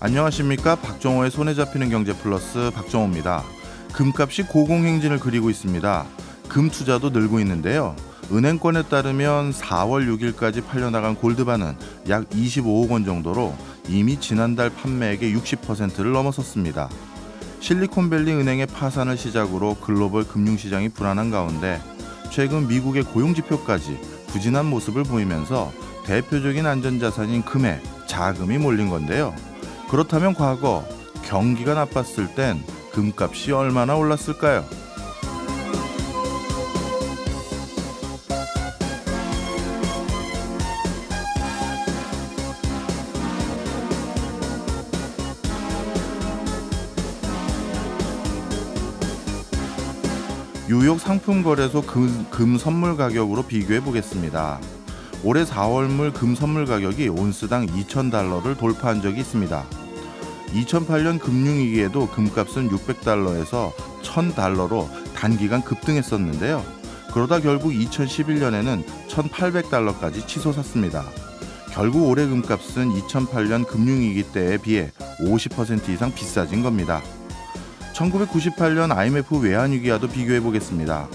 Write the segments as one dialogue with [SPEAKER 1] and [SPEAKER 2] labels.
[SPEAKER 1] 안녕하십니까 박정호의 손에 잡히는 경제 플러스 박정호입니다. 금값이 고공행진을 그리고 있습니다. 금 투자도 늘고 있는데요. 은행권에 따르면 4월 6일까지 팔려나간 골드바는 약 25억 원 정도로 이미 지난달 판매액의 60%를 넘어섰습니다. 실리콘밸리 은행의 파산을 시작으로 글로벌 금융시장이 불안한 가운데 최근 미국의 고용지표까지 부진한 모습을 보이면서 대표적인 안전자산인 금에 자금이 몰린 건데요. 그렇다면 과거 경기가 나빴을 땐 금값이 얼마나 올랐을까요? 뉴욕 상품거래소 금, 금 선물 가격으로 비교해 보겠습니다. 올해 4월물 금 선물 가격이 온스당 2,000달러를 돌파한 적이 있습니다. 2008년 금융위기에도 금값은 600달러에서 1000달러로 단기간 급등했었는데요. 그러다 결국 2011년에는 1800달러까지 치솟았습니다. 결국 올해 금값은 2008년 금융위기 때에 비해 50% 이상 비싸진 겁니다. 1998년 IMF 외환위기와도 비교해 보겠습니다.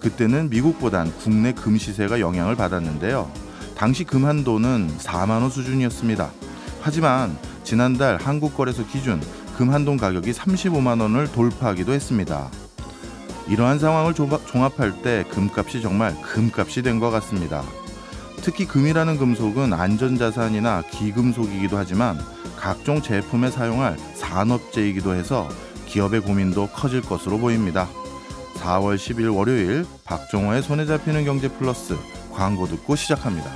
[SPEAKER 1] 그때는 미국보단 국내 금 시세가 영향을 받았는데요. 당시 금 한도는 4만원 수준이었습니다. 하지만 지난달 한국거래소 기준 금한동 가격이 35만 원을 돌파하기도 했습니다. 이러한 상황을 종합할 때 금값이 정말 금값이 된 것 같습니다. 특히 금이라는 금속은 안전자산이나 기금속이기도 하지만 각종 제품에 사용할 산업재이기도 해서 기업의 고민도 커질 것으로 보입니다. 4월 10일 월요일 박종호의 손에 잡히는 경제 플러스 광고 듣고 시작합니다.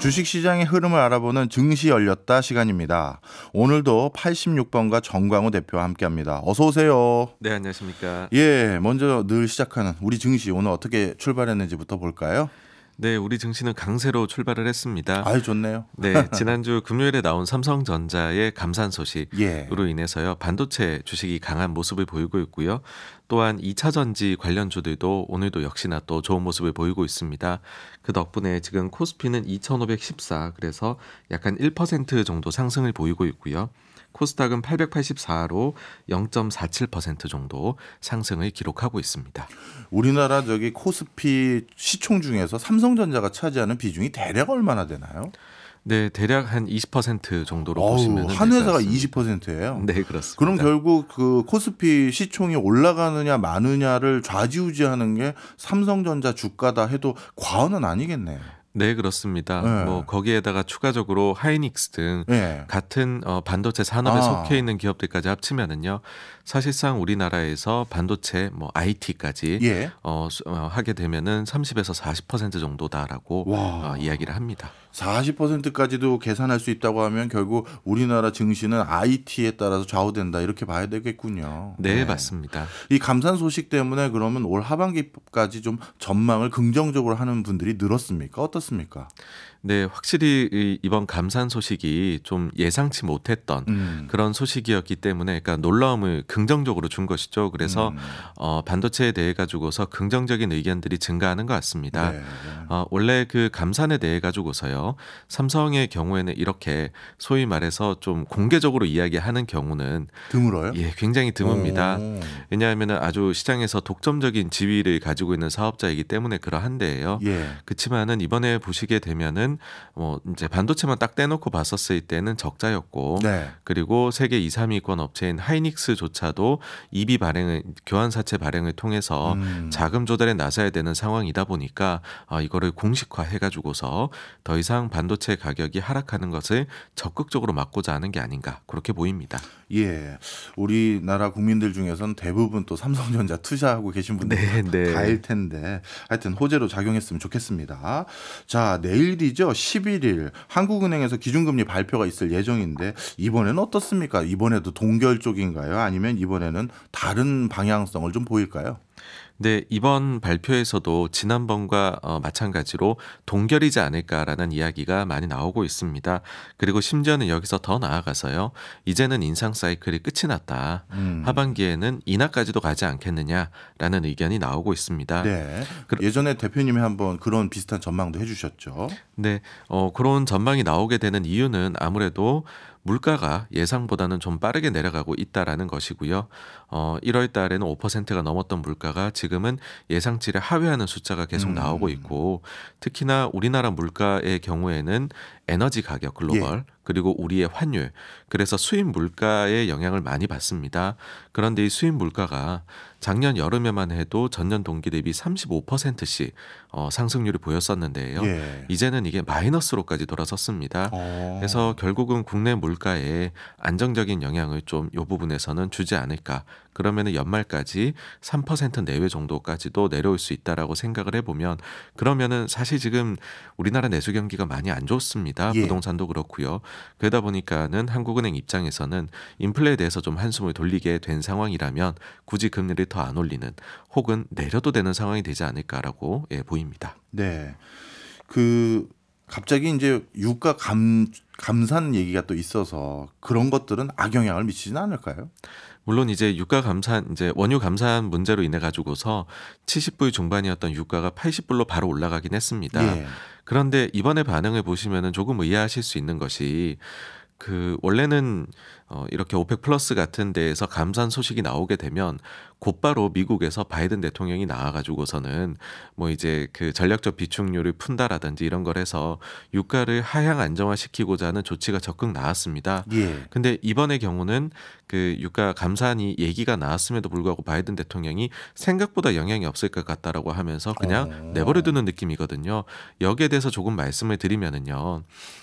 [SPEAKER 1] 주식시장의 흐름을 알아보는 증시 열렸다 시간입니다. 오늘도 86번과 정광우 대표와 함께합니다. 어서 오세요.
[SPEAKER 2] 네, 안녕하십니까. 예,
[SPEAKER 1] 먼저 늘 시작하는 우리 증시 오늘 어떻게 출발했는지부터 볼까요?
[SPEAKER 2] 네, 우리 증시는 강세로 출발을 했습니다. 아유 좋네요. 네, 지난주 금요일에 나온 삼성전자의 감산 소식으로 예. 인해서요 반도체 주식이 강한 모습을 보이고 있고요. 또한 2차 전지 관련주들도 오늘도 역시나 또 좋은 모습을 보이고 있습니다. 그 덕분에 지금 코스피는 2514 그래서 약간 1% 정도 상승을 보이고 있고요. 코스닥은 884로 0.47% 정도 상승을 기록하고 있습니다. 우리나라 저기 코스피 시총 중에서 삼성전자가 차지하는 비중이 대략 얼마나 되나요? 네, 대략 한 20% 정도로 어우, 보시면 한 회사가
[SPEAKER 1] 습니다 20%예요. 네, 그렇습니다. 그럼 결국 그 코스피 시총이 올라가느냐 마느냐를 좌지우지하는 게 삼성전자 주가다 해도 과언은 아니겠네요.
[SPEAKER 2] 네 그렇습니다. 네. 뭐 거기에다가 추가적으로 하이닉스 등 네. 같은 어, 반도체 산업에 아. 속해 있는 기업들까지 합치면은요 사실상 우리나라에서 반도체 뭐 IT까지 예. 어, 어, 하게 되면은 30에서 40% 정도다라고 어, 이야기를 합니다.
[SPEAKER 1] 40%까지도 계산할 수 있다고 하면 결국 우리나라 증시는 IT에 따라서 좌우된다 이렇게 봐야 되겠군요. 네, 네.
[SPEAKER 2] 맞습니다.
[SPEAKER 1] 이 감산 소식 때문에 그러면 올 하반기까지 좀 전망을 긍정적으로 하는 분들이
[SPEAKER 2] 늘었습니까? 어떻습니까? 네, 확실히 이번 감산 소식이 좀 예상치 못했던 음. 그런 소식이었기 때문에 그러니까 놀라움을 긍정적으로 준 것이죠. 그래서 음. 어, 반도체에 대해 가지고서 긍정적인 의견들이 증가하는 것 같습니다. 네. 네. 어, 원래 그 감산에 대해 가지고서요. 삼성의 경우에는 이렇게 소위 말해서 좀 공개적으로 이야기하는 경우는 드물어요? 예, 굉장히 드뭅니다. 왜냐하면 아주 시장에서 독점적인 지위를 가지고 있는 사업자이기 때문에 그러한데요. 예. 그렇지만은 이번에 보시게 되면은 때는 뭐 이제 반도체만 딱 떼놓고 봤었을 때는 적자였고 네. 그리고 세계 2, 3위권 업체인 하이닉스조차도 이비 발행을 교환 사채 발행을 통해서 음. 자금 조달에 나서야 되는 상황이다 보니까 어, 이거를 공식화 해가지고서 더 이상 반도체 가격이 하락하는 것을 적극적으로 막고자 하는 게 아닌가 그렇게 보입니다. 예, 우리나라 국민들 중에선 대부분
[SPEAKER 1] 또 삼성전자 투자하고 계신 분들 네, 네. 다일 텐데 하여튼 호재로 작용했으면 좋겠습니다. 자, 내일이 내이죠 11일 한국은행에서 기준금리 발표가 있을 예정인데 이번에는 어떻습니까? 이번에도 동결 쪽인가요? 아니면 이번에는 다른
[SPEAKER 2] 방향성을 좀 보일까요? 네, 이번 발표에서도 지난번과 어, 마찬가지로 동결이지 않을까라는 이야기가 많이 나오고 있습니다. 그리고 심지어는 여기서 더 나아가서요. 이제는 인상 사이클이 끝이 났다. 음. 하반기에는 인하까지도 가지 않겠느냐라는 의견이 나오고 있습니다. 네.
[SPEAKER 1] 예전에 대표님이 한번 그런 비슷한 전망도 해주셨죠.
[SPEAKER 2] 네. 어, 그런 전망이 나오게 되는 이유는 아무래도 물가가 예상보다는 좀 빠르게 내려가고 있다라는 것이고요. 어, 1월 달에는 5%가 넘었던 물가가 지금은 예상치를 하회하는 숫자가 계속 음. 나오고 있고 특히나 우리나라 물가의 경우에는 에너지 가격 글로벌 예. 그리고 우리의 환율 그래서 수입 물가에 영향을 많이 받습니다. 그런데 이 수입 물가가 작년 여름에만 해도 전년 동기 대비 35%씩 어, 상승률을 보였었는데요. 예. 이제는 이게 마이너스로까지 돌아섰습니다. 오. 어. 그래서 결국은 국내 물가에 안정적인 영향을 좀요 부분에서는 주지 않을까. 그러면은 연말까지 3% 내외 정도까지도 내려올 수 있다라고 생각을 해보면 그러면은 사실 지금 우리나라 내수 경기가 많이 안 좋습니다. 예. 부동산도 그렇고요. 그러다 보니까는 한국은행 입장에서는 인플레에 대해서 좀 한숨을 돌리게 된 상황이라면 굳이 금리를 더 안 올리는 혹은 내려도 되는 상황이 되지 않을까라고 예, 보입니다. 네. 그 갑자기 이제 유가 감 감산 얘기가 또 있어서 그런 것들은 악영향을 미치지는 않을까요? 물론 이제 유가 감산 이제 원유 감산 문제로 인해 가지고서 70불 중반이었던 유가가 80불로 바로 올라가긴 했습니다. 예. 그런데 이번에 반응을 보시면은 조금 의아하실 수 있는 것이 그 원래는 어 이렇게 오펙 플러스 같은 데에서 감산 소식이 나오게 되면 곧바로 미국에서 바이든 대통령이 나와 가지고서는 뭐 이제 그 전략적 비축률을 푼다라든지 이런 걸 해서 유가를 하향 안정화시키고자 하는 조치가 적극 나왔습니다. 예. 근데 이번의 경우는 그 유가 감산이 얘기가 나왔음에도 불구하고 바이든 대통령이 생각보다 영향이 없을 것 같다라고 하면서 그냥 어... 내버려두는 느낌이거든요. 여기에 대해서 조금 말씀을 드리면은요,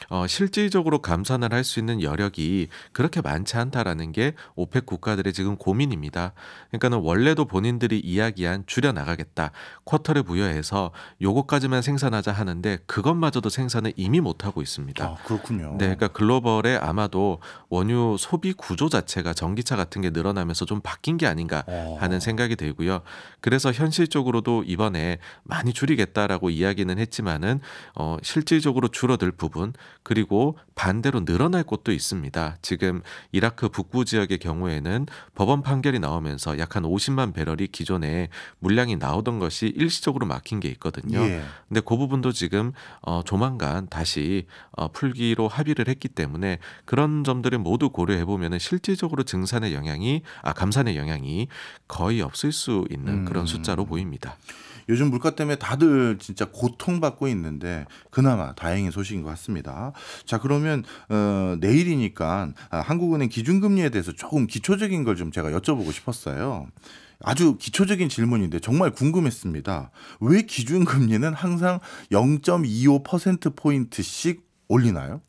[SPEAKER 2] 어, 실질적으로 감산을 할 수 있는 여력이 그렇게 많지 않다라는 게 오펙 국가들의 지금 고민입니다. 그러니까는 원래도 본인들이 이야기한 줄여 나가겠다 쿼터를 부여해서 요거까지만 생산하자 하는데 그것마저도 생산을 이미 못 하고 있습니다. 아, 그렇군요. 네, 그러니까 글로벌에 아마도 원유 소비 구조 자체가 전기차 같은 게 늘어나면서 좀 바뀐 게 아닌가 하는 생각이 들고요. 그래서 현실적으로도 이번에 많이 줄이겠다라고 이야기는 했지만은 어, 실질적으로 줄어들 부분 그리고 반대로 늘어날 곳도 있습니다. 지금 이라크 북부 지역의 경우에는 법원 판결이 나오면서 약 한 50만 배럴이 기존에 물량이 나오던 것이 일시적으로 막힌 게 있거든요. 예. 근데 그 부분도 지금 어, 조만간 다시 어, 풀기로 합의를 했기 때문에 그런 점들을 모두 고려해 보면 은 실질적으로 증산의 영향이 아 감산의 영향이 거의 없을 수 있는 음. 그런 숫자로 보입니다. 요즘 물가 때문에 다들 진짜 고통받고
[SPEAKER 1] 있는데 그나마 다행인 소식인 것 같습니다. 자 그러면 어, 내일이니까 아, 한국은행 기준금리에 대해서 조금 기초적인 걸 좀 제가 여쭤보고 싶었어요. 아주 기초적인 질문인데 정말 궁금했습니다. 왜 기준금리는 항상 0.25%포인트씩 올리나요?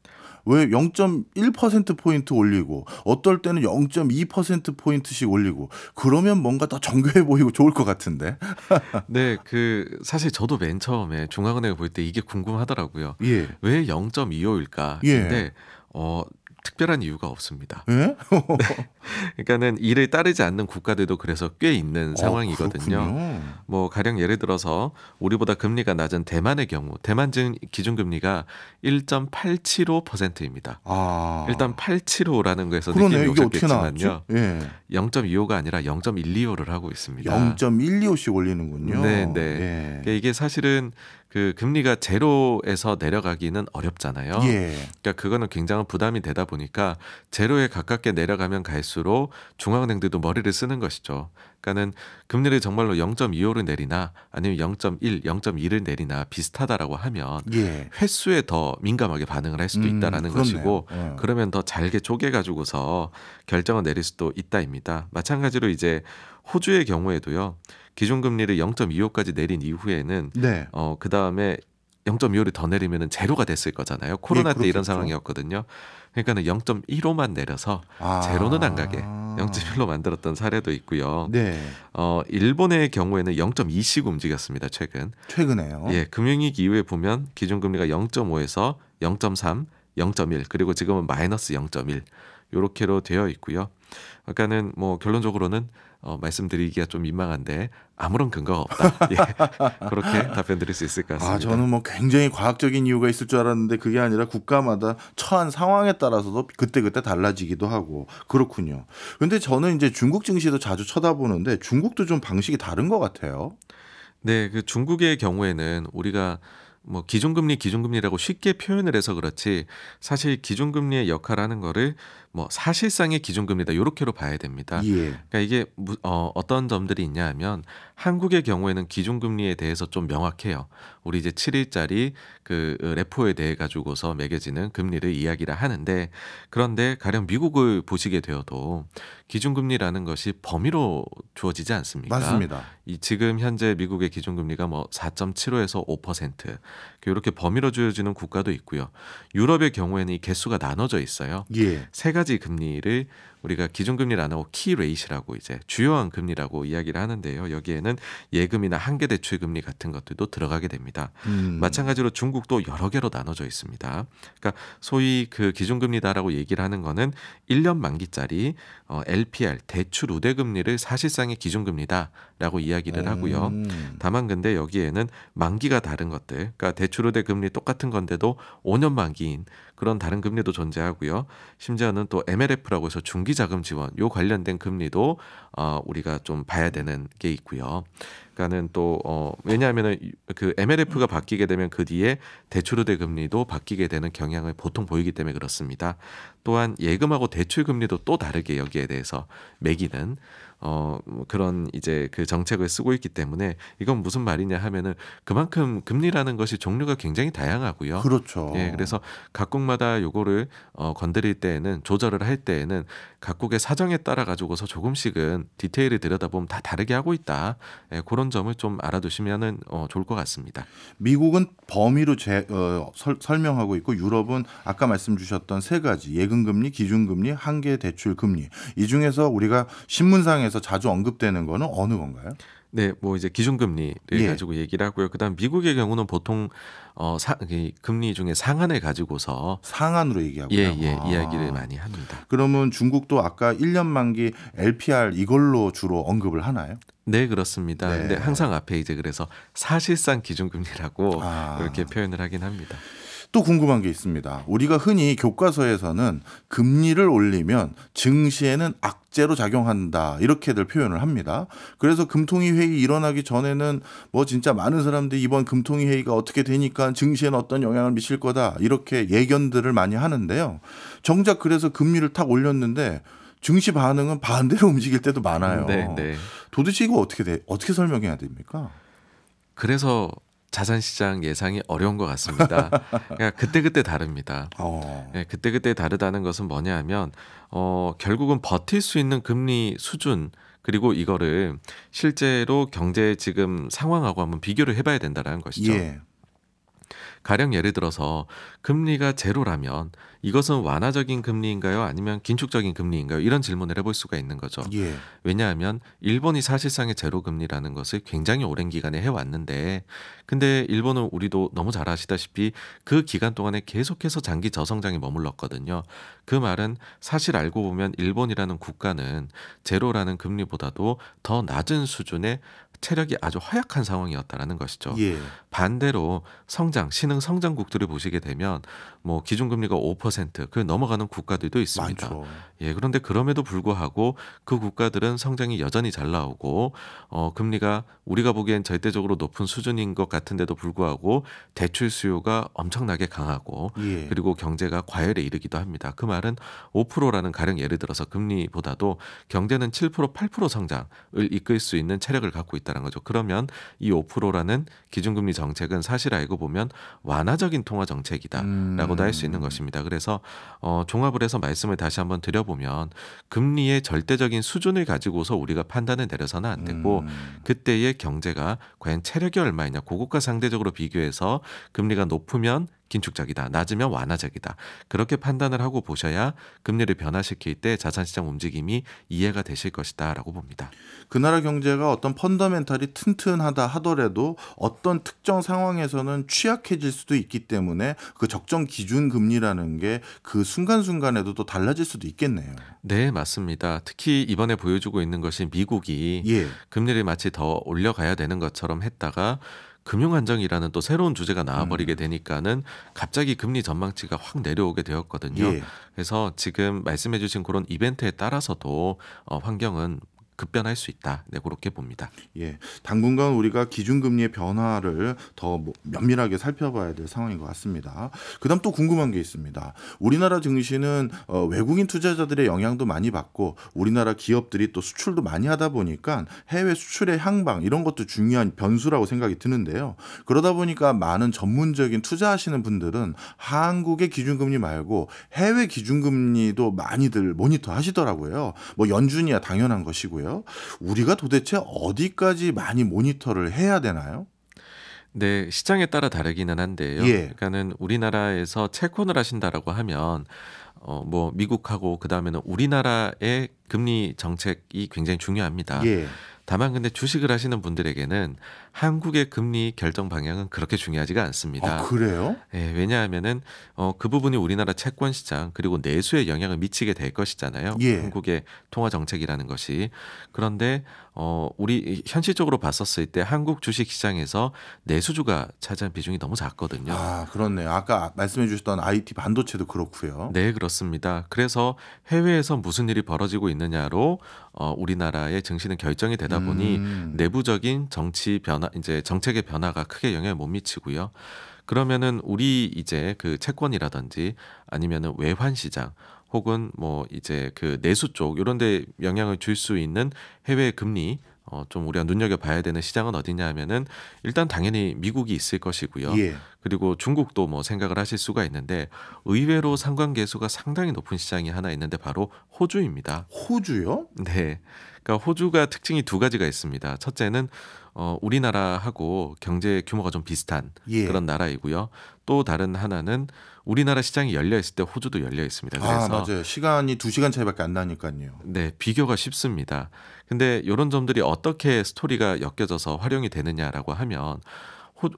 [SPEAKER 1] 왜 0.1%포인트 올리고 어떨 때는 0.2%포인트씩 올리고 그러면 뭔가 더 정교해 보이고 좋을 것 같은데.
[SPEAKER 2] 네, 그 사실 저도 맨 처음에 중앙은행을 볼때 이게 궁금하더라고요. 예. 왜 0.25일까? 예. 근데 어 특별한 이유가 없습니다. 예? 네. 그러니까는 이를 따르지 않는 국가들도 그래서 꽤 있는 어, 상황이거든요. 어, 뭐 가령 예를 들어서 우리보다 금리가 낮은 대만의 경우 대만 기준금리가 1.875%입니다. 아. 일단 875라는 거에서 느낌이 오셨겠지만요. 예. 0.25가 아니라 0.125를 하고 있습니다.
[SPEAKER 1] 0.125씩 올리는군요. 네, 네.
[SPEAKER 2] 예. 그러니까 이게 사실은 그 금리가 제로에서 내려가기는 어렵잖아요. 예. 그러니까 그거는 굉장한 부담이 되다 보니까 제로에 가깝게 내려가면 갈수록 중앙은행들도 머리를 쓰는 것이죠. 그러니까는 금리를 정말로 0.25를 내리나 아니면 0.1, 0.2를 내리나 비슷하다라고 하면 예. 횟수에 더 민감하게 반응을 할 수도 음, 있다라는 음, 것이고 예. 그러면 더 잘게 쪼개 가지고서 결정을 내릴 수도 있다입니다. 마찬가지로 이제 호주의 경우에도요. 기준 금리를 0.25까지 내린 이후에는 네. 어, 그다음에 0.25를 더 내리면은 제로가 됐을 거잖아요. 코로나 예, 때 이런 상황이었거든요. 그러니까는 0.15만 내려서 아. 제로는 안 가게 0.1로 만들었던 사례도 있고요. 네. 어, 일본의 경우에는 0.2씩 움직였습니다. 최근.
[SPEAKER 1] 최근에요. 예,
[SPEAKER 2] 금융위기 이후에 보면 기준금리가 0.5에서 0.3, 0.1 그리고 지금은 마이너스 0.1 요렇게로 되어 있고요. 그러니까는 뭐 결론적으로는 어, 말씀드리기가 좀 민망한데 아무런 근거가 없다. 예. 그렇게 답변 드릴 수 있을 것 같습니다. 아, 저는 뭐
[SPEAKER 1] 굉장히 과학적인 이유가 있을 줄 알았는데 그게 아니라 국가마다 처한 상황에 따라서도 그때그때 달라지기도 하고 그렇군요. 근데 저는 이제 중국 증시도 자주 쳐다보는데 중국도
[SPEAKER 2] 좀 방식이 다른 것 같아요. 네, 그 중국의 경우에는 우리가 뭐 기준금리 기준금리라고 쉽게 표현을 해서 그렇지 사실 기준금리의 역할하는 거를 뭐 사실상의 기준금리다 요렇게로 봐야 됩니다. 예. 그러니까 이게 어, 어떤 점들이 있냐하면 한국의 경우에는 기준금리에 대해서 좀 명확해요. 우리 이제 7일짜리 그 레포에 대해 가지고서 매겨지는 금리를 이야기를 하는데 그런데 가령 미국을 보시게 되어도 기준금리라는 것이 범위로 주어지지 않습니까? 맞습니다. 이 지금 현재 미국의 기준금리가 뭐 4.75에서 5%. 이렇게 범위로 주어지는 국가도 있고요. 유럽의 경우에는 이 개수가 나눠져 있어요. 예. 세 가지 금리를 우리가 기준금리를 안 하고 키레이시라고 이제 주요한 금리라고 이야기를 하는데요. 여기에는 예금이나 한계 대출 금리 같은 것들도 들어가게 됩니다. 음. 마찬가지로 중국도 여러 개로 나눠져 있습니다. 그러니까 소위 그 기준금리다라고 얘기를 하는 거는 1년 만기짜리 어, LPR 대출 우대 금리를 사실상의 기준금리다라고 이야기를 음. 하고요. 다만 근데 여기에는 만기가 다른 것들, 그러니까 대출 우대 금리 똑같은 건데도 5년 만기인 그런 다른 금리도 존재하고요. 심지어는 또 MLF라고 해서 중기 자금 지원 요 관련된 금리도 어, 우리가 좀 봐야 되는 게 있고요. 그러니까는 또 어, 왜냐하면은 그 MLF가 바뀌게 되면 그 뒤에 대출우대 금리도 바뀌게 되는 경향을 보통 보이기 때문에 그렇습니다. 또한 예금하고 대출 금리도 또 다르게 여기에 대해서 매기는 어 뭐 그런 이제 그 정책을 쓰고 있기 때문에 이건 무슨 말이냐 하면은 그만큼 금리라는 것이 종류가 굉장히 다양하고요. 그렇죠. 예, 그래서 각국마다 요거를 어 건드릴 때에는 조절을 할 때에는 각국의 사정에 따라 가지고서 조금씩은 디테일을 들여다보면 다 다르게 하고 있다. 예, 그런 점을 좀 알아두시면은 어 좋을 것 같습니다. 미국은 범위로
[SPEAKER 1] 제, 어, 설, 설명하고 있고 유럽은 아까 말씀 주셨던 세 가지 예금금리, 기준금리, 한계 대출금리 이 중에서 우리가 신문상에 일상에서 자주 언급되는 거는 어느
[SPEAKER 2] 건가요? 네, 뭐 이제 기준금리를 예. 가지고 얘기를 하고요. 그다음 미국의 경우는 보통 어 사, 금리 중에 상한을 가지고서 상한으로 얘기하고 예, 예, 아. 이야기를 많이
[SPEAKER 1] 합니다. 그러면 중국도 아까 1년 만기 LPR 이걸로 주로 언급을 하나요?
[SPEAKER 2] 네, 그렇습니다. 네. 근데 항상 앞에 이제 그래서 사실상 기준금리라고 아. 이렇게 표현을 하긴 합니다. 또 궁금한 게 있습니다. 우리가 흔히 교과서에서는 금리를
[SPEAKER 1] 올리면 증시에는 악재로 작용한다 이렇게들 표현을 합니다. 그래서 금통위 회의 일어나기 전에는 뭐 진짜 많은 사람들이 이번 금통위 회의가 어떻게 되니까 증시에는 어떤 영향을 미칠 거다 이렇게 예견들을 많이 하는데요. 정작 그래서 금리를 탁 올렸는데 증시 반응은 반대로 움직일 때도 많아요. 네, 네. 도대체 이거
[SPEAKER 2] 어떻게 돼, 어떻게 설명해야 됩니까? 그래서 자산시장 예상이 어려운 것 같습니다. 그러니까 그때그때 다릅니다. 어. 네, 그때그때 다르다는 것은 뭐냐 하면 어, 결국은 버틸 수 있는 금리 수준 그리고 이거를 실제로 경제 지금 상황하고 한번 비교를 해봐야 된다라는 것이죠. 예. 가령 예를 들어서 금리가 제로라면 이것은 완화적인 금리인가요? 아니면 긴축적인 금리인가요? 이런 질문을 해볼 수가 있는 거죠. 예. 왜냐하면 일본이 사실상의 제로 금리라는 것을 굉장히 오랜 기간에 해왔는데 근데 일본은 우리도 너무 잘 아시다시피 그 기간 동안에 계속해서 장기 저성장에 머물렀거든요. 그 말은 사실 알고 보면 일본이라는 국가는 제로라는 금리보다도 더 낮은 수준의 체력이 아주 허약한 상황이었다라는 것이죠. 예. 반대로 성장 신흥 성장국들을 보시게 되면 보면 뭐 기준금리가 5%그 넘어가는 국가들도 있습니다. 많죠. 예, 그런데 그럼에도 불구하고 그 국가들은 성장이 여전히 잘 나오고 어 금리가 우리가 보기엔 절대적으로 높은 수준인 것 같은데도 불구하고 대출 수요가 엄청나게 강하고 예. 그리고 경제가 과열에 이르기도 합니다. 그 말은 5%라는 가령 예를 들어서 금리보다도 경제는 7% 8% 성장을 이끌 수 있는 체력을 갖고 있다는 거죠. 그러면 이 5%라는 기준금리 정책은 사실 알고 보면 완화적인 통화 정책이다. 라고도할수 있는 것입니다. 그래서 어, 종합을 해서 말씀을 다시 한번 드려보면 금리의 절대적인 수준을 가지고서 우리가 판단을 내려서는 안 되고 그때의 경제가 과연 체력이 얼마이냐 고국과 상대적으로 비교해서 금리가 높으면 긴축적이다. 낮으면 완화적이다. 그렇게 판단을 하고 보셔야 금리를 변화시킬 때 자산시장 움직임이 이해가 되실 것이다라고 봅니다. 그 나라 경제가
[SPEAKER 1] 어떤 펀더멘탈이 튼튼하다 하더라도 어떤 특정 상황에서는 취약해질 수도 있기 때문에 그 적정 기준 금리라는 게 그 순간순간에도 또 달라질 수도
[SPEAKER 2] 있겠네요. 네, 맞습니다. 특히 이번에 보여주고 있는 것이 미국이 예. 금리를 마치 더 올려가야 되는 것처럼 했다가 금융 안정이라는 또 새로운 주제가 나와버리게 음. 되니까는 갑자기 금리 전망치가 확 내려오게 되었거든요. 예. 그래서 지금 말씀해주신 그런 이벤트에 따라서도 어, 환경은 급변할 수 있다. 네, 그렇게 봅니다. 예,
[SPEAKER 1] 당분간 우리가 기준금리의 변화를 더 뭐 면밀하게 살펴봐야 될 상황인 것 같습니다. 그다음 또 궁금한 게 있습니다. 우리나라 증시는 어, 외국인 투자자들의 영향도 많이 받고 우리나라 기업들이 또 수출도 많이 하다 보니까 해외 수출의 향방 이런 것도 중요한 변수라고 생각이 드는데요. 그러다 보니까 많은 전문적인 투자하시는 분들은 한국의 기준금리 말고 해외 기준금리도 많이들 모니터하시더라고요. 뭐 연준이야 당연한 것이고요. 같은데요. 우리가 도대체 어디까지
[SPEAKER 2] 많이 모니터를 해야 되나요? 네, 시장에 따라 다르기는 한데요. 예. 그러니까는 우리나라에서 채권을 하신다라고 하면 어, 뭐 미국하고 그 다음에는 우리나라의 금리 정책이 굉장히 중요합니다. 예. 다만 근데 주식을 하시는 분들에게는 한국의 금리 결정 방향은 그렇게 중요하지가 않습니다. 아, 그래요? 예, 왜냐하면은 어, 그 부분이 우리나라 채권 시장 그리고 내수에 영향을 미치게 될 것이잖아요. 예. 한국의 통화 정책이라는 것이 그런데 어, 우리 현실적으로 봤었을 때 한국 주식 시장에서 내수주가 차지한 비중이 너무 작거든요. 아, 그렇네요. 아까 말씀해 주셨던 IT 반도체도 그렇고요. 네, 그렇습니다. 그래서 해외에서 무슨 일이 벌어지고 있느냐로 어, 우리나라의 증시는 결정이 되다 보니 음. 내부적인 정치 변화 이제 정책의 변화가 크게 영향을 못 미치고요. 그러면은 우리 이제 그 채권이라든지 아니면은 외환 시장 혹은 뭐 이제 그 내수 쪽 이런 데 영향을 줄 수 있는 해외 금리 어, 좀 우리가 눈여겨봐야 되는 시장은 어디냐 하면은 일단 당연히 미국이 있을 것이고요. 예. 그리고 중국도 뭐 생각을 하실 수가 있는데 의외로 상관계수가 상당히 높은 시장이 하나 있는데 바로 호주입니다. 호주요? 네. 그러니까 호주가 특징이 두 가지가 있습니다. 첫째는 어, 우리나라하고 경제 규모가 좀 비슷한 예. 그런 나라이고요. 또 다른 하나는 우리나라 시장이 열려 있을 때 호주도 열려 있습니다. 아, 그래서 아, 맞아요. 시간이 두 시간 차이밖에 안 나니까요. 네, 비교가 쉽습니다. 근데 이런 점들이 어떻게 스토리가 엮여져서 활용이 되느냐라고 하면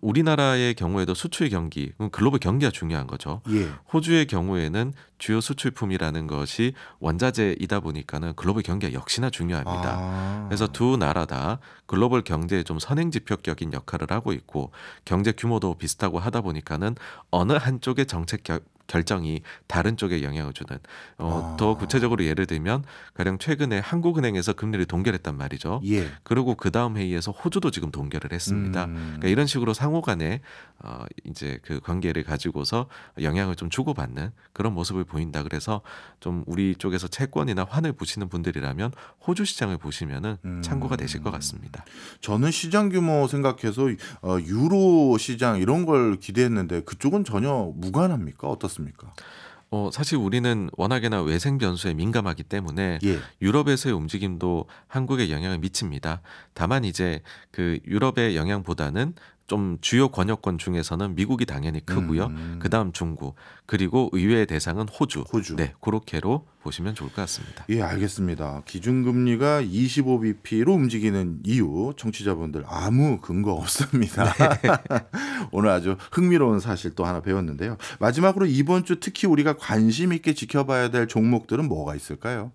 [SPEAKER 2] 우리나라의 경우에도 수출 경기, 글로벌 경기가 중요한 거죠. 예. 호주의 경우에는 주요 수출품이라는 것이 원자재이다 보니까는 글로벌 경기가 역시나 중요합니다. 아. 그래서 두 나라 다 글로벌 경제에 좀 선행지표격인 역할을 하고 있고 경제 규모도 비슷하고 하다 보니까는 어느 한쪽의 정책 결정이 다른 쪽에 영향을 주는 어, 아. 더 구체적으로 예를 들면 가령 최근에 한국은행에서 금리를 동결했단 말이죠. 예. 그리고 그 다음 회의에서 호주도 지금 동결을 했습니다. 음. 그러니까 이런 식으로 상호간에 어, 이제 그 관계를 가지고서 영향을 좀 주고받는 그런 모습을 보인다. 그래서 좀 우리 쪽에서 채권이나 환을 보시는 분들이라면 호주 시장을 보시면은 음. 참고가 되실 것 같습니다. 저는 시장 규모 생각해서 어, 유로 시장 이런 걸 기대했는데 그쪽은 전혀 무관합니까? 어떻습니까? 어떻습니까? 어, 사실 우리는 워낙에나 외생 변수에 민감하기 때문에 예. 유럽에서의 움직임도 한국에 영향을 미칩니다. 다만 이제 그 유럽의 영향보다는 좀 주요 권역권 중에서는 미국이 당연히 크고요. 음. 음. 그다음 중국 그리고 의외의 대상은 호주. 호주. 네, 그렇게로 보시면 좋을 것 같습니다. 예, 알겠습니다. 기준금리가 25bp로 움직이는 이유
[SPEAKER 1] 청취자분들 아무 근거 없습니다. 네. 오늘 아주 흥미로운 사실 또 하나 배웠는데요. 마지막으로 이번 주 특히 우리가 관심 있게 지켜봐야 될 종목들은 뭐가 있을까요?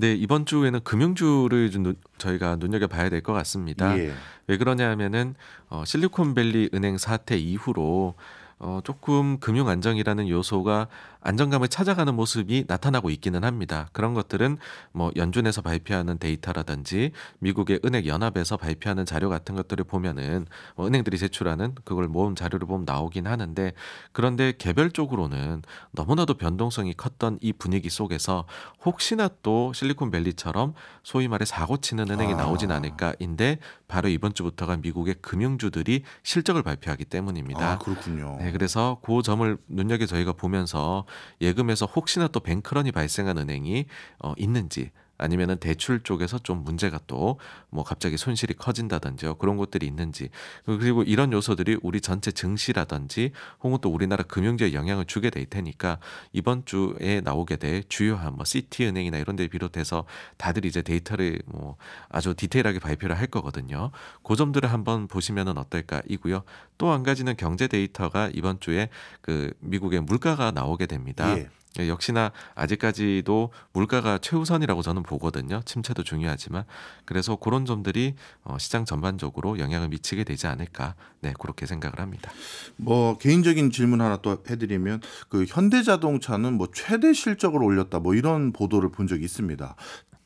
[SPEAKER 2] 네, 이번 주에는 금융주를 좀 노, 저희가 눈여겨 봐야 될 것 같습니다. 예. 왜 그러냐면은 하 어, 실리콘밸리 은행 사태 이후로 어, 조금 금융 안정이라는 요소가 안정감을 찾아가는 모습이 나타나고 있기는 합니다. 그런 것들은 뭐 연준에서 발표하는 데이터라든지 미국의 은행 연합에서 발표하는 자료 같은 것들을 보면은 뭐 은행들이 제출하는 그걸 모은 자료를 보면 나오긴 하는데 그런데 개별적으로는 너무나도 변동성이 컸던 이 분위기 속에서 혹시나 또 실리콘밸리처럼 소위 말해 사고 치는 은행이 아. 나오진 않을까인데 바로 이번 주부터가 미국의 금융주들이 실적을 발표하기 때문입니다. 아, 그렇군요. 네, 그래서 그 점을 눈여겨 저희가 보면서 예금에서 혹시나 또 뱅크런이 발생한 은행이 어, 있는지 아니면은 대출 쪽에서 좀 문제가 또 뭐 갑자기 손실이 커진다든지 뭐 그런 것들이 있는지. 그리고 이런 요소들이 우리 전체 증시라든지 혹은 또 우리나라 금융지에 영향을 주게 될 테니까 이번 주에 나오게 될 주요한 뭐 시티 은행이나 이런 데 비롯해서 다들 이제 데이터를 뭐 아주 디테일하게 발표를 할 거거든요. 그 점들을 한번 보시면은 어떨까이고요. 또 한 가지는 경제 데이터가 이번 주에 그 미국의 물가가 나오게 됩니다. 예. 예, 역시나 아직까지도 물가가 최우선이라고 저는 보거든요. 침체도 중요하지만 그래서 그런 점들이 어, 시장 전반적으로 영향을 미치게 되지 않을까 네 그렇게 생각을 합니다. 뭐 개인적인
[SPEAKER 1] 질문 하나 또 해드리면 그 현대자동차는 뭐 최대 실적을 올렸다 뭐 이런 보도를 본 적이 있습니다.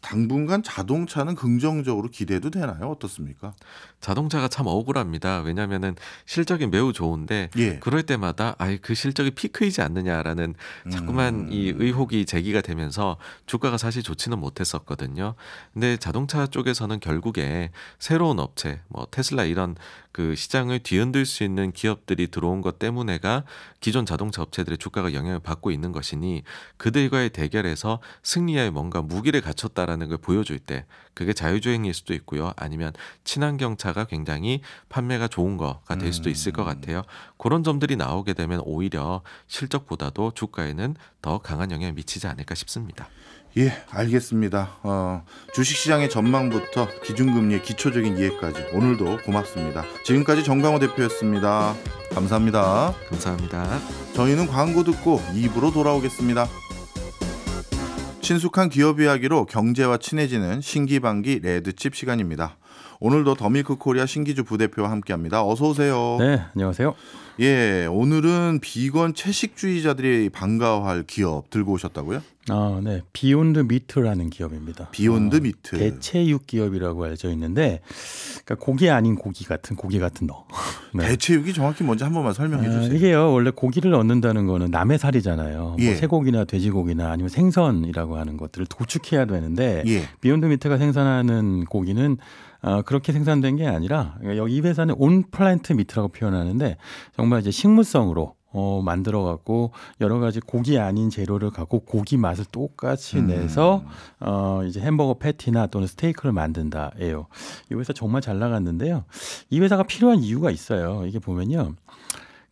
[SPEAKER 1] 당분간 자동차는 긍정적으로 기대도 되나요? 어떻습니까?
[SPEAKER 2] 자동차가 참 억울합니다. 왜냐하면은 실적이 매우 좋은데 예. 그럴 때마다 아예 그 실적이 피크이지 않느냐라는 자꾸만 음. 이 의혹이 제기가 되면서 주가가 사실 좋지는 못했었거든요. 근데 자동차 쪽에서는 결국에 새로운 업체, 뭐 테슬라 이런 그 시장을 뒤흔들 수 있는 기업들이 들어온 것 때문에가 기존 자동차 업체들의 주가가 영향을 받고 있는 것이니 그들과의 대결에서 승리할 뭔가 무기를 갖췄다라는 라는걸 보여줄 때 그게 자율주행일 수도 있고요. 아니면 친환경 차가 굉장히 판매가 좋은 거가 될 수도 있을 것 음. 같아요. 그런 점들이 나오게 되면 오히려 실적보다도 주가에는 더 강한 영향을 미치지 않을까 싶습니다.
[SPEAKER 1] 예, 알겠습니다. 어, 주식시장의 전망부터 기준금리의 기초적인 이해까지 오늘도 고맙습니다. 지금까지 정강호 대표였습니다. 감사합니다. 감사합니다. 저희는 광고 듣고 2부로 돌아오겠습니다. 친숙한 기업 이야기로 경제와 친해지는 신기반기 레드칩 시간입니다. 오늘도 더밀크 코리아 신기주 부대표와 함께합니다. 어서 오세요. 네, 안녕하세요. 예, 오늘은 비건 채식주의자들이 반가워할 기업 들고 오셨다고요?
[SPEAKER 3] 아, 네. 비욘드 미트라는 기업입니다. 비욘드 어, 미트. 대체육 기업이라고 알려져 있는데 그러니까 고기 아닌 고기 같은 고기 같은 너. 네. 대체육이 정확히 뭔지 한 번만 설명해 아, 주세요. 아, 이게요. 원래 고기를 얻는다는 거는 남의 살이잖아요. 뭐 예. 뭐 쇠고기나 돼지고기나 아니면 생선이라고 하는 것들을 도축해야 되는데 예. 비욘드 미트가 생산하는 고기는 어, 그렇게 생산된 게 아니라 그러니까 여기 이 회사는 온 플랜트 미트라고 표현하는데 정말 이제 식물성으로 어, 만들어 갖고 여러 가지 고기 아닌 재료를 갖고 고기 맛을 똑같이 음. 내서 어, 이제 햄버거 패티나 또는 스테이크를 만든다예요. 이 회사 정말 잘 나갔는데요. 이 회사가 필요한 이유가 있어요. 이게 보면요.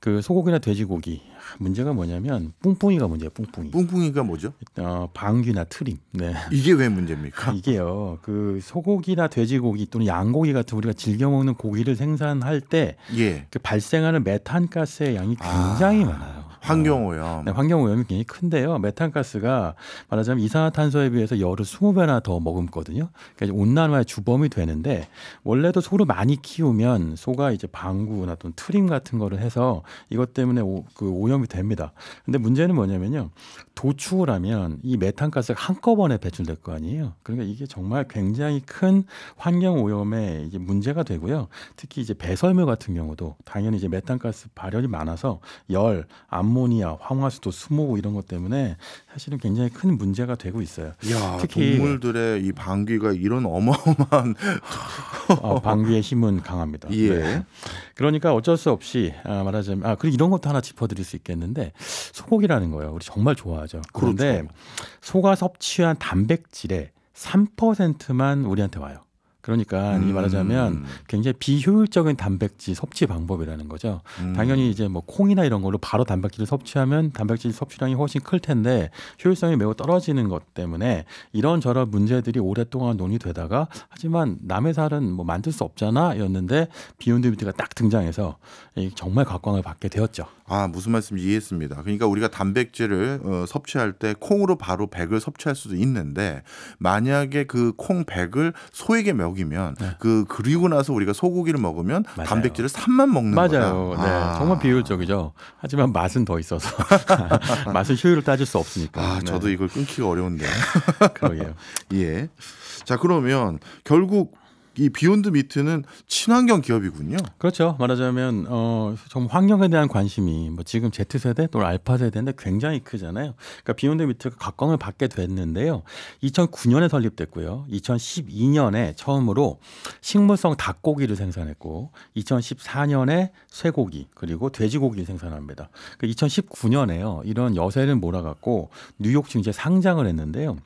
[SPEAKER 3] 그 소고기나 돼지고기 문제가 뭐냐면 뿡뿡이가 문제예요. 뿡뿡이. 뿡뿡이가 뭐죠? 어, 방귀나 트림. 네. 이게 왜 문제입니까? 이게요. 그 소고기나 돼지고기 또는 양고기 같은 우리가 즐겨 먹는 고기를 생산할 때그 예. 발생하는 메탄가스의 양이 굉장히 아, 많아요. 환경오염. 네, 환경오염이 굉장히 큰데요. 메탄가스가 말하자면 이산화탄소에 비해서 열을 20배나 더 머금거든요. 그러니까 온난화의 주범이 되는데 원래도 소를 많이 키우면 소가 이제 방구나 또는 트림 같은 거를 해서 이것 때문에 오, 그 오염이 됩니다. 근데 문제는 뭐냐면요. 도축을 하면 이 메탄가스가 한꺼번에 배출될 거 아니에요. 그러니까 이게 정말 굉장히 큰 환경 오염의 이제 문제가 되고요. 특히 이제 배설물 같은 경우도 당연히 이제 메탄가스 발열이 많아서 열, 암 암모니아, 황화수도, 수모고 이런 것 때문에 사실은 굉장히 큰 문제가 되고 있어요. 이야, 특히 동물들의 이 방귀가 이런 어마어마한 어, 방귀의 힘은 강합니다. 예. 네. 그러니까 어쩔 수 없이 아, 말하자면 아 그리고 이런 것도 하나 짚어드릴 수 있겠는데 소고기라는 거예요. 우리 정말 좋아하죠. 그런데 그렇죠. 소가 섭취한 단백질의 3%만 우리한테 와요. 그러니까 음. 이 말하자면 굉장히 비효율적인 단백질 섭취 방법이라는 거죠. 음. 당연히 이제 뭐 콩이나 이런 걸로 바로 단백질을 섭취하면 단백질 섭취량이 훨씬 클 텐데 효율성이 매우 떨어지는 것 때문에 이런 저런 문제들이 오랫동안 논의되다가 하지만 남의 살은 뭐 만들 수 없잖아였는데 비욘드 뷰티가 딱 등장해서 정말 각광을 받게 되었죠. 아
[SPEAKER 1] 무슨 말씀 인지 이해했습니다. 그러니까 우리가 단백질을 어, 섭취할 때 콩으로 바로 백을 섭취할 수도 있는데 만약에 그 콩 백을 소에게 먹이면 네. 그 그리고 나서 우리가 소고기를 먹으면 맞아요. 단백질을 산만 먹는 맞아요. 거다. 네, 아. 정말 비효율적이죠. 하지만 맛은 더 있어서 맛은 효율을 따질 수 없으니까. 아 저도 네. 이걸 끊기가 어려운데. 그러게요. 예. 자 그러면 결국 이 비욘드 미트는
[SPEAKER 3] 친환경 기업이군요. 그렇죠. 말하자면 어, 좀 환경에 대한 관심이 뭐 지금 Z 세대 또는 알파 세대인데 굉장히 크잖아요. 그러니까 비욘드 미트가 각광을 받게 됐는데요. 2009년에 설립됐고요. 2012년에 처음으로 식물성 닭고기를 생산했고 2014년에 쇠고기 그리고 돼지고기를 생산합니다. 그러니까 2019년에요. 이런 여세를 몰아갔고 뉴욕 증시에 상장을 했는데요.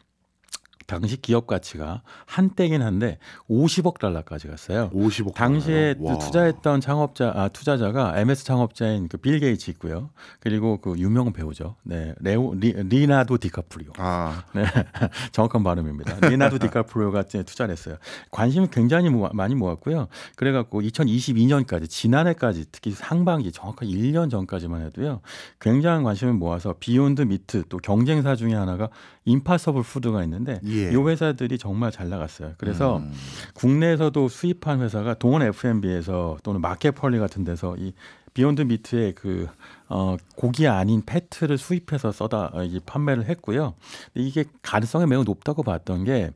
[SPEAKER 3] 당시 기업 가치가 한때긴 한데 50억 달러까지 갔어요. 50억 당시에 달 그 투자했던 창업자 아 투자자가 MS 창업자인 그빌 게이츠 있고요. 그리고 그 유명 배우죠. 네. 레오 리, 리나도 디카프리오. 아. 네. 정확한 발음입니다. 리나도 디카프리오가 투자를 했어요. 관심 굉장히 모아, 많이 모았고요. 그래 갖고 2022년까지 지난해까지 특히 상반기 정확한 1년 전까지만 해도요. 굉장한 관심을 모아서 비욘드 미트 또 경쟁사 중에 하나가 임파서블 푸드가 있는데 예. 이 회사들이 정말 잘 나갔어요. 그래서 음. 국내에서도 수입한 회사가 동원 F&B에서 또는 마켓펄리 같은 데서 이 비욘드 미트의 그 어, 고기 아닌 페트를 수입해서 써다 어, 이 판매를 했고요. 이게 가능성이 매우 높다고 봤던 게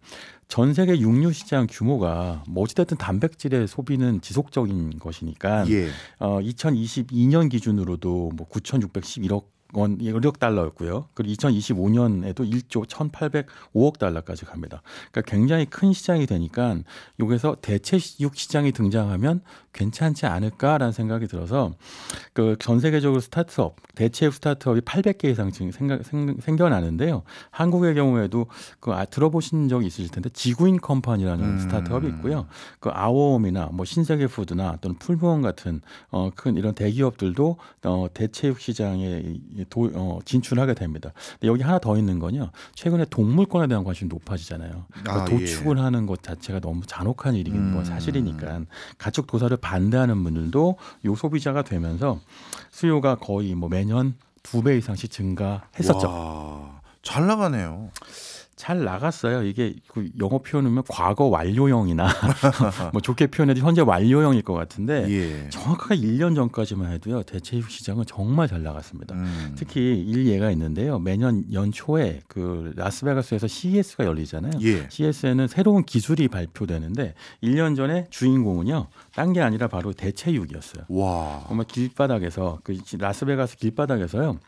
[SPEAKER 3] 전 세계 육류 시장 규모가 뭐 어찌됐든 단백질의 소비는 지속적인 것이니까 예. 어, 2022년 기준으로도 뭐 9,611억 원, 1억 달러였고요. 그리고 2025년에도 1조 1,805억 달러까지 갑니다. 그러니까 굉장히 큰 시장이 되니까 여기서 대체육 시장이 등장하면 괜찮지 않을까라는 생각이 들어서 그 전 세계적으로 스타트업, 대체육 스타트업이 800개 이상 지금 생각, 생, 생겨나는데요. 한국의 경우에도 그 아, 들어보신 적이 있으실 텐데 지구인 컴퍼니라는 음. 스타트업이 있고요. 그 아오홈이나 뭐 신세계 푸드나 또는 풀무원 같은 어, 큰 이런 대기업들도 어, 대체육 시장에 도, 어, 진출하게 됩니다. 근데 여기 하나 더 있는 건요. 최근에 동물권에 대한 관심이 높아지잖아요. 그러니까 아, 예. 도축을 예. 하는 것 자체가 너무 잔혹한 일이긴 음. 사실이니까 가축 도사를 반대하는 분들도 요 소비자가 되면서 수요가 거의 뭐 매년 두 배 이상씩 증가했었죠. 와, 잘 나가네요. 잘 나갔어요. 이게 그 영어 표현이면 과거 완료형이나 뭐 좋게 표현해도 현재 완료형일 것 같은데 예. 정확하게 1년 전까지만 해도요 대체육 시장은 정말 잘 나갔습니다. 음. 특히 일 예가 있는데요. 매년 연초에 그 라스베가스에서 CES가 열리잖아요. 예. CES에는 새로운 기술이 발표되는데 1년 전에 주인공은요 딴 게 아니라 바로 대체육이었어요. 와. 정말 길바닥에서 그 라스베가스 길바닥에서요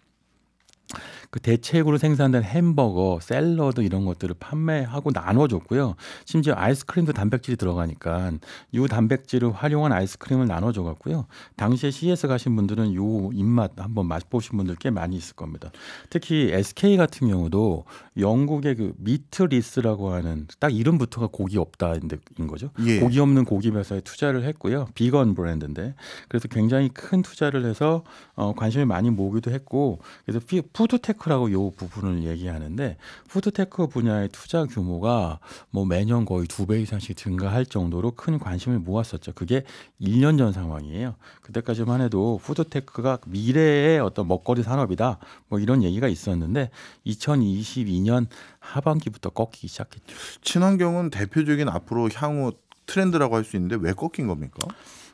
[SPEAKER 3] 그 대체액으로 생산된 햄버거, 샐러드 이런 것들을 판매하고 나눠줬고요. 심지어 아이스크림도 단백질이 들어가니까 요 단백질을 활용한 아이스크림을 나눠줘갖고요. 당시에 CS 가신 분들은 요 입맛 한번 맛보신 분들 꽤 많이 있을 겁니다. 특히 SK 같은 경우도 영국의 그 미트리스라고 하는 딱 이름부터가 고기 없다인 거죠. 예. 고기 없는 고기 회사에 투자를 했고요. 비건 브랜드인데 그래서 굉장히 큰 투자를 해서 어, 관심을 많이 모기도 했고 그래서 피, 푸드테크 푸드테크라고 요 부분을 얘기하는데 푸드테크 분야의 투자 규모가 뭐 매년 거의 두 배 이상씩 증가할 정도로 큰 관심을 모았었죠. 그게 1년 전 상황이에요. 그때까지만 해도 푸드테크가 미래의 어떤 먹거리 산업이다. 뭐 이런 얘기가 있었는데 2022년 하반기부터 꺾이기 시작했죠. 친환경은 대표적인 앞으로 향후 트렌드라고 할 수 있는데 왜 꺾인 겁니까?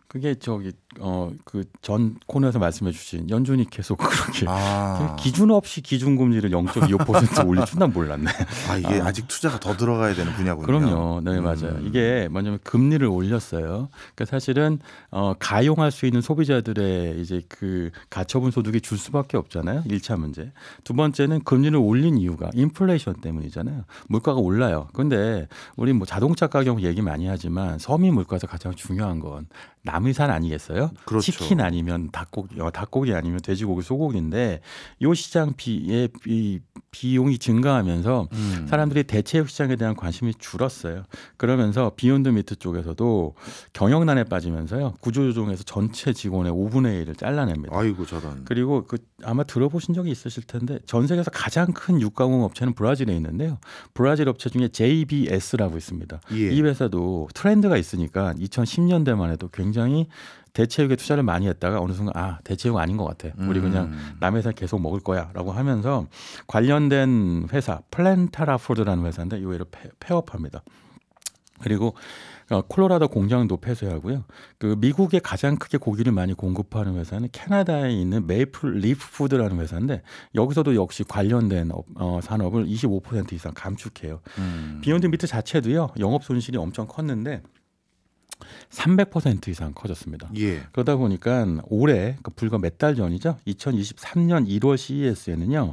[SPEAKER 3] 그게 저기 어 그 전 코너에서 말씀해 주신 연준이 계속 그렇게 아. 기준 없이 기준 금리를 0.25% 올릴줄 난 몰랐네. 아 이게 아. 직 투자가 더 들어가야 되는 분야군요. 그럼요. 네, 음. 맞아요. 음. 이게 뭐냐면 금리를 올렸어요. 그러니까 사실은 어 가용할 수 있는 소비자들의 이제 그 가처분 소득이 줄 수밖에 없잖아요. 1차 문제. 두 번째는 금리를 올린 이유가 인플레이션 때문이잖아요. 물가가 올라요. 근데 우리 뭐 자동차 가격 얘기 많이 하지만 서민 물가에서 가장 중요한 건 남. 아미산 아니겠어요? 그렇죠. 치킨 아니면 닭고기, 어, 닭고기 아니면 돼지고기, 소고기인데 요 시장 비의 비, 비용이 증가하면서 음. 사람들이 대체육 시장에 대한 관심이 줄었어요. 그러면서 비욘드 미트 쪽에서도 경영난에 빠지면서요 구조조정에서 전체 직원의 5분의 1을 잘라냅니다. 아이고 저런. 그리고 그 아마 들어보신 적이 있으실 텐데 전 세계에서 가장 큰 육가공 업체는 브라질에 있는데요. 브라질 업체 중에 JBS라고 있습니다. 예. 이 회사도 트렌드가 있으니까 2010년대만 해도 굉장히 상당히 대체육에 투자를 많이 했다가 어느 순간 아 대체육 아닌 것 같아 우리 그냥 음. 남의 살 계속 먹을 거야라고 하면서 관련된 회사 플랜타라푸드라는 회사인데 이거를 폐업합니다. 그리고 어, 콜로라도 공장도 폐쇄하고요. 그 미국에 가장 크게 고기를 많이 공급하는 회사는 캐나다에 있는 메이플 리프 푸드라는 회사인데 여기서도 역시 관련된 어, 산업을 25% 이상 감축해요. 음. 비욘드 미트 자체도요 영업 손실이 엄청 컸는데 300% 이상 커졌습니다. 예. 그러다 보니까 올해 그 불과 몇 달 전이죠. 2023년 1월 CES에는요.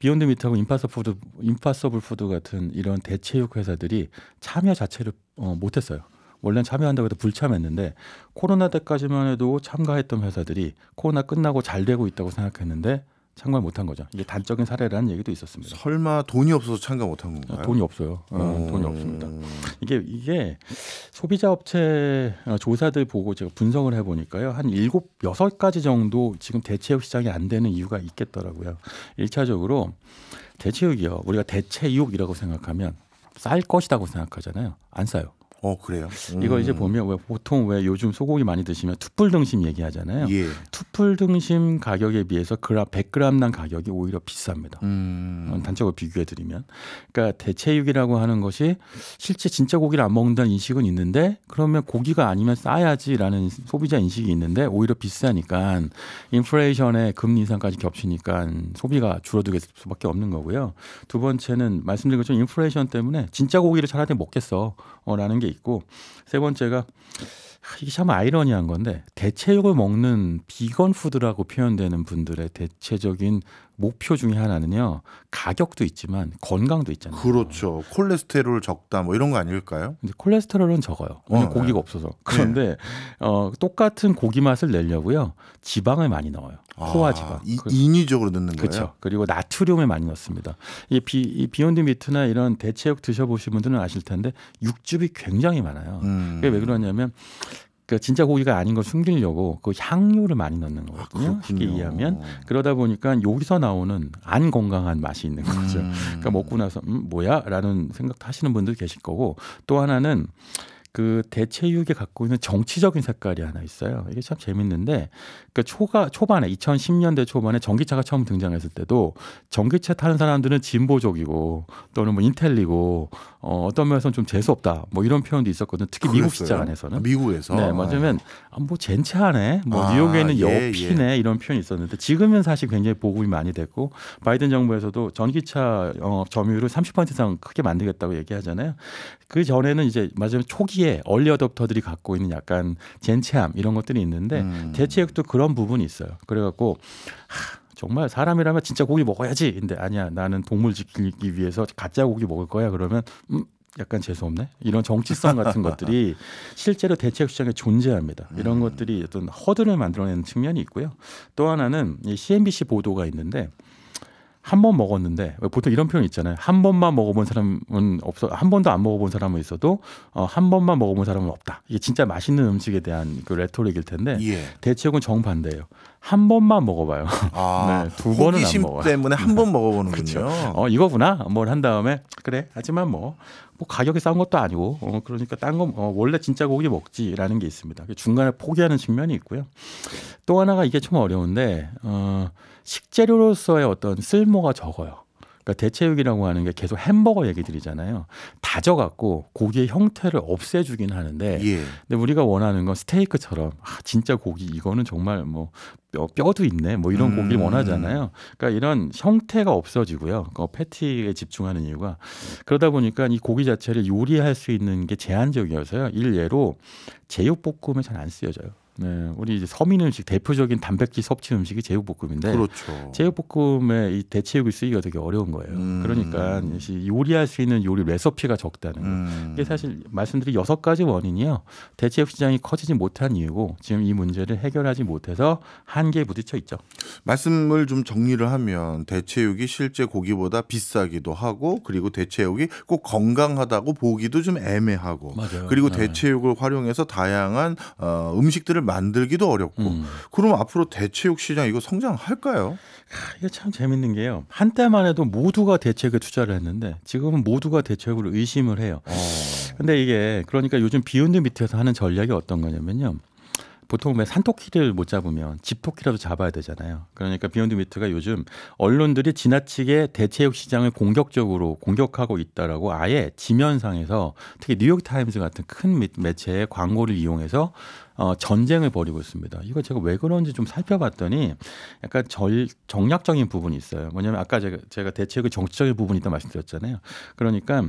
[SPEAKER 3] 비욘드 미터고 인파서푸드, 인파서블 푸드 같은 이런 대체육 회사들이 참여 자체를 어, 못했어요. 원래는 참여한다고 해도 불참했는데 코로나 때까지만 해도 참가했던 회사들이 코로나 끝나고 잘 되고 있다고 생각했는데 참가 못한 거죠. 이게 단적인 사례라는 얘기도 있었습니다. 설마 돈이 없어서 참가 못한 건가요? 아, 돈이 없어요. 아, 어, 돈이 없습니다. 이게 이게 소비자 업체 어, 조사들 보고 제가 분석을 해 보니까요. 한 일곱 여섯 가지 정도 지금 대체육 시장이 안 되는 이유가 있겠더라고요. 일차적으로 대체육이요. 우리가 대체육이라고 생각하면 쌀 것이라고 생각하잖아요. 안 싸요. 어 그래요. 음. 이거 이제 음. 보면 왜 보통 왜 요즘 소고기 많이 드시면 투뿔 등심 얘기하잖아요. 예. 투뿔 등심 가격에 비해서 그라 100g 난 가격이 오히려 비쌉니다. 음. 어, 단적으로 비교해 드리면, 그러니까 대체육이라고 하는 것이 실제 진짜 고기를 안 먹는다는 인식은 있는데 그러면 고기가 아니면 싸야지라는 소비자 인식이 있는데 오히려 비싸니까 인플레이션에 금리 인상까지 겹치니까 소비가 줄어들 수밖에 없는 거고요. 두 번째는 말씀드린 것처럼 인플레이션 때문에 진짜 고기를 차라리 먹겠어라는 어, 게 있고 세 번째가 이게 참 아이러니한 건데 대체육을 먹는 비건 푸드라고 표현되는 분들의 대체적인 목표 중의 하나는요 가격도 있지만 건강도 있잖아요. 그렇죠. 콜레스테롤 적다 뭐 이런 거 아닐까요? 근데 콜레스테롤은 적어요. 어, 고기가 네. 없어서. 그런데 네. 어, 똑같은 고기 맛을 내려고요 지방을 많이 넣어요. 포화 아, 지방. 아, 이, 인위적으로 넣는 거예요. 그렇죠. 그리고 나트륨을 많이 넣습니다. 이, 비, 이 비욘드 미트나 이런 대체육 드셔보신 분들은 아실 텐데 육즙이 굉장히 많아요. 음. 그게 왜 그러냐면 그 진짜 고기가 아닌 걸 숨기려고 그 향료를 많이 넣는 아, 거거든요. 아, 쉽게 이해하면 그러다 보니까 여기서 나오는 안 건강한 맛이 있는 거죠. 음. 그러니까 먹고 나서 음, 뭐야라는 생각 하시는 분들 계실 거고 또 하나는 그대체육에 갖고 있는 정치적인 색깔이 하나 있어요. 이게 참 재밌는데 그 초가 초반에 2010년대 초반에 전기차가 처음 등장했을 때도 전기차 타는 사람들은 진보적이고 또는 뭐 인텔리고 어, 어떤 면에서는 좀 재수 없다 뭐 이런 표현도 있었거든요. 특히 그랬어요? 미국 시장 안에서는 아, 미국에서 네 아, 맞으면 예. 아. 뭐 젠차네 뭐 아, 뉴욕에는 있옆이네 예, 예. 이런 표현이 있었는데 지금은 사실 굉장히 보급이 많이 됐고 바이든 정부에서도 전기차 어, 점유율을 30% 이상 크게 만들겠다고 얘기하잖아요. 그 전에는 이제 맞으면 초기 초기에 얼리 어답터들이 갖고 있는 약간 젠체함 이런 것들이 있는데 음. 대체액도 그런 부분이 있어요. 그래갖고 하, 정말 사람이라면 진짜 고기 먹어야지. 근데 아니야 나는 동물 지키기 위해서 가짜 고기 먹을 거야. 그러면 음, 약간 재수 없네 이런 정치성 같은 것들이 실제로 대체액 시장에 존재합니다. 이런 음. 것들이 어떤 허들을 만들어내는 측면이 있고요. 또 하나는 이 CNBC 보도가 있는데 한번 먹었는데 보통 이런 표현 있잖아요. 한 번만 먹어본 사람은 없어 한 번도 안 먹어본 사람은 있어도 어, 한 번만 먹어본 사람은 없다. 이게 진짜 맛있는 음식에 대한 그 레토릭일 텐데 예. 대체적은 정반대예요. 한 번만 먹어봐요. 아, 네, 두 번은 안 먹어요. 때문에 한번 네. 먹어보는군요. 어, 이거구나. 뭘 한 다음에 그래. 하지만 뭐, 뭐 가격이 싼 것도 아니고 어, 그러니까 딴거 어, 원래 진짜 고기 먹지라는 게 있습니다. 그 중간에 포기하는 측면이 있고요. 또 하나가 이게 좀 어려운데 어, 식재료로서의 어떤 쓸모가 적어요. 그러니까 대체육이라고 하는 게 계속 햄버거 얘기들이잖아요. 다져갖고 고기의 형태를 없애주긴 하는데, 예. 근데 우리가 원하는 건 스테이크처럼 아, 진짜 고기 이거는 정말 뭐 뼈, 도 있네 뭐 이런 음. 고기를 원하잖아요. 그러니까 이런 형태가 없어지고요. 그그 패티에 집중하는 이유가 그러다 보니까 이 고기 자체를 요리할 수 있는 게 제한적이어서요. 일례로 제육볶음에 잘 안 쓰여져요. 네, 우리 이제 서민 음식 대표적인 단백질 섭취 음식이 제육볶음인데 그렇죠. 제육볶음의 이대체육을 쓰기가 되게 어려운 거예요. 음. 그러니까 요리할 수 있는 요리 레시피가 적다는 거. 음. 이게 사실 말씀드린 여섯 가지 원인이요. 대체육 시장이 커지지 못한 이유고 지금 이 문제를 해결하지 못해서 한계에 부딪혀 있죠. 말씀을 좀
[SPEAKER 1] 정리를 하면 대체육이 실제 고기보다 비싸기도 하고 그리고 대체육이 꼭 건강하다고 보기도 좀 애매하고 맞아요. 그리고 네. 대체육을 네. 활용해서 다양한 어, 음식들을 만들기도 어렵고 음. 그럼 앞으로 대체육 시장 이거 성장할까요?
[SPEAKER 3] 이게 참 재밌는 게요. 한때만 해도 모두가 대책에 투자를 했는데 지금은 모두가 대책으로 의심을 해요. 어. 근데 이게 그러니까 요즘 비욘드 밑에서 하는 전략이 어떤 거냐면요. 보통 왜 산토끼를 못 잡으면 집토끼라도 잡아야 되잖아요. 그러니까 비욘드 미트가 요즘 언론들이 지나치게 대체육 시장을 공격적으로 공격하고 있다라고 아예 지면상에서 특히 뉴욕 타임즈 같은 큰 매체의 광고를 이용해서 어, 전쟁을 벌이고 있습니다. 이거 제가 왜 그런지 좀 살펴봤더니 약간 절, 정략적인 부분이 있어요. 뭐냐면 아까 제가, 제가 대책의 정치적인 부분이 있다 말씀드렸잖아요. 그러니까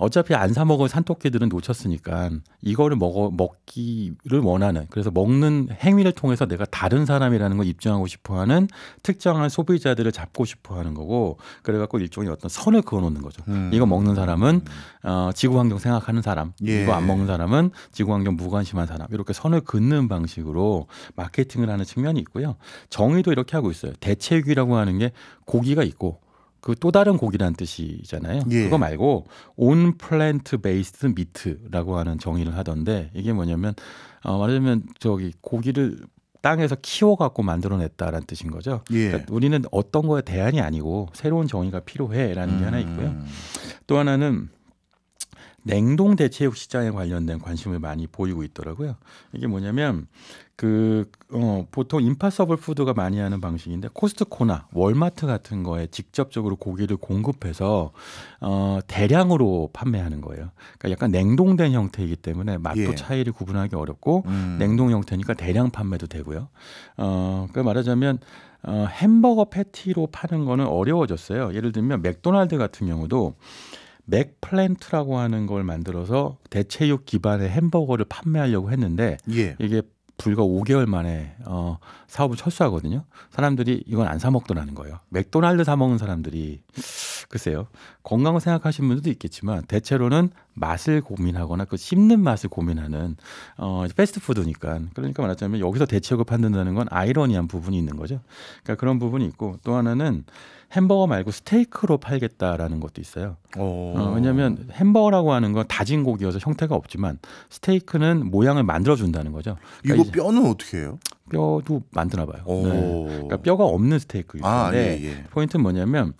[SPEAKER 3] 어차피 안 사먹은 산토끼들은 놓쳤으니까 이거를 먹어 먹기를 원하는 그래서 먹는 행위를 통해서 내가 다른 사람이라는 걸 입증하고 싶어하는 특정한 소비자들을 잡고 싶어하는 거고 그래갖고 일종의 어떤 선을 그어놓는 거죠. 음. 이거 먹는 사람은 음. 어, 지구 환경 생각하는 사람, 예. 이거 안 먹는 사람은 지구 환경 무관심한 사람 이렇게 선을 긋는 방식으로 마케팅을 하는 측면이 있고요. 정의도 이렇게 하고 있어요. 대체육이라고 하는 게 고기가 있고 그또 다른 고기란 뜻이잖아요. 예. 그거 말고 온 플랜트 베이스드 미트라고 하는 정의를 하던데 이게 뭐냐면 어 말하자면 저기 고기를 땅에서 키워갖고 만들어냈다라는 뜻인 거죠. 예. 그러니까 우리는 어떤 거에 대안이 아니고 새로운 정의가 필요해라는 게 하나 있고요. 음. 또 하나는 냉동 대체육 시장에 관련된 관심을 많이 보이고 있더라고요. 이게 뭐냐면 그 어, 보통 임파서블 푸드가 많이 하는 방식인데 코스트코나 월마트 같은 거에 직접적으로 고기를 공급해서 어, 대량으로 판매하는 거예요. 그러니까 약간 냉동된 형태이기 때문에 맛도 예. 차이를 구분하기 어렵고 음. 냉동 형태니까 대량 판매도 되고요. 어, 그러니까 말하자면 어, 햄버거 패티로 파는 거는 어려워졌어요. 예를 들면 맥도날드 같은 경우도 맥플랜트라고 하는 걸 만들어서 대체육 기반의 햄버거를 판매하려고 했는데 예. 이게 불과 5개월 만에 어, 사업을 철수하거든요. 사람들이 이건 안 사 먹더라는 거예요. 맥도날드 사 먹는 사람들이 글쎄요 건강을 생각하시는 분들도 있겠지만 대체로는 맛을 고민하거나 그 씹는 맛을 고민하는 어 패스트푸드니까 그러니까 말하자면 여기서 대체역을 판단다는건 아이러니한 부분이 있는 거죠. 그러니까 그런 부분이 있고 또 하나는 햄버거 말고 스테이크로 팔겠다라는 것도 있어요. 어, 어 왜냐하면 햄버거라고 하는 건 다진 고기여서 형태가 없지만 스테이크는 모양을 만들어 준다는 거죠. 그러니까 이거 뼈는 어떻게 해요? 뼈도 만드나 봐요. 네. 그러니까 뼈가 없는 스테이크인데 아, 예, 예. 포인트는 뭐냐면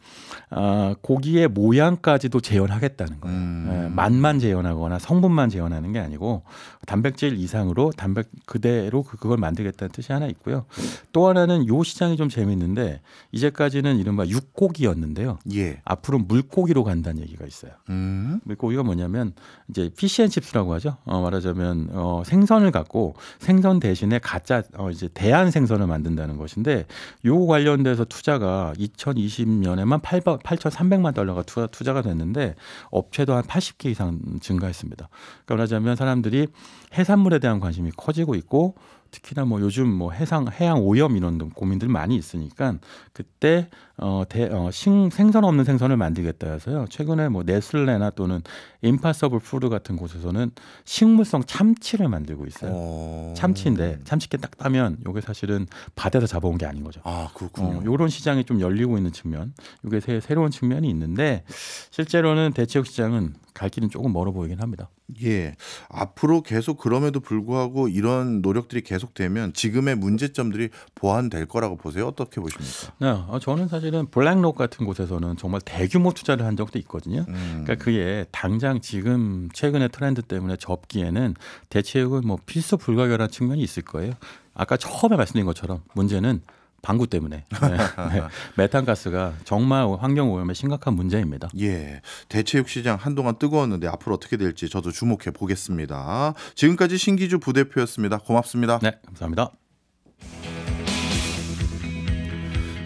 [SPEAKER 3] 아, 고기의 모양까지도 재현하겠다는 거예요. 음. 네, 맛만 재현하거나 성분만 재현하는 게 아니고 단백질 이상으로 단백 그대로 그, 그걸 만들겠다는 뜻이 하나 있고요. 또 하나는 요 시장이 좀 재밌는데 이제까지는 이른바 육고기였는데요. 예. 앞으로 물고기로 간다는 얘기가 있어요. 음. 물고기가 뭐냐면 이제 피시앤칩스라고 하죠. 어, 말하자면 어, 생선을 갖고 생선 대신에 가짜 어, 이제 대한 생선을 만든다는 것인데 요 관련돼서 투자가 2020년에만 8, 8,300만 달러가 투자, 가 됐는데 업체도 한 80개 이상 증가했습니다. 그러니까 말하자면 사람들이 해산물에 대한 관심이 커지고 있고 특히나 뭐 요즘 뭐 해상 해양 오염 이런 고민들 많이 있으니까 그때 어, 대, 어, 생, 생선 없는 생선을 만들겠다 해서요. 최근에 뭐 네슬레나 또는 임파서블 푸드 같은 곳에서는 식물성 참치를 만들고 있어요. 어... 참치인데 참치께 딱 따면 이게 사실은 바다에서 잡아온 게 아닌 거죠. 아 그렇군요. 이런 어, 시장이 좀 열리고 있는 측면, 이게 새, 새로운 측면이 있는데 실제로는 대체육 시장은 갈 길은 조금 멀어 보이긴 합니다.
[SPEAKER 1] 예, 앞으로 계속 그럼에도 불구하고 이런 노력들이 계속되면 지금의 문제점들이 보완될 거라고 보세요. 어떻게 보십니까?
[SPEAKER 3] 네, 어, 저는 사실 사실은 블랙록 같은 곳에서는 정말 대규모 투자를 한 적도 있거든요. 음. 그러니까 그게 당장 지금 최근의 트렌드 때문에 접기에는 대체육은 뭐 필수 불가결한 측면이 있을 거예요. 아까 처음에 말씀드린 것처럼 문제는 방구 때문에 네. 네. 메탄가스가 정말 환경 오염에 심각한 문제입니다. 예, 대체육 시장 한동안
[SPEAKER 1] 뜨거웠는데 앞으로 어떻게 될지 저도 주목해 보겠습니다. 지금까지 신기주 부대표였습니다. 고맙습니다. 네, 감사합니다.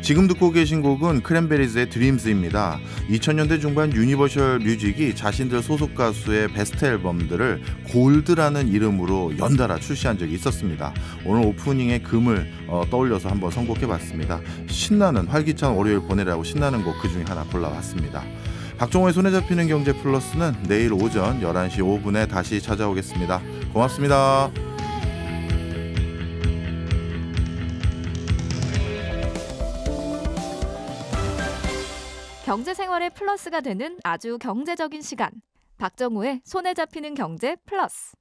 [SPEAKER 1] 지금 듣고 계신 곡은 크랜베리즈의 드림즈입니다 2000년대 중반 유니버셜 뮤직이 자신들 소속 가수의 베스트 앨범들을 골드라는 이름으로 연달아 출시한 적이 있었습니다. 오늘 오프닝에 금을 어, 떠올려서 한번 선곡해봤습니다. 신나는 활기찬 월요일 보내라고 신나는 곡 그 중에 하나 골라왔습니다 박종호의 손에 잡히는 경제 플러스는 내일 오전 11시 5분에 다시 찾아오겠습니다. 고맙습니다.
[SPEAKER 2] 경제 생활의 플러스가 되는 아주 경제적인 시간. 박정우의 손에 잡히는 경제 플러스.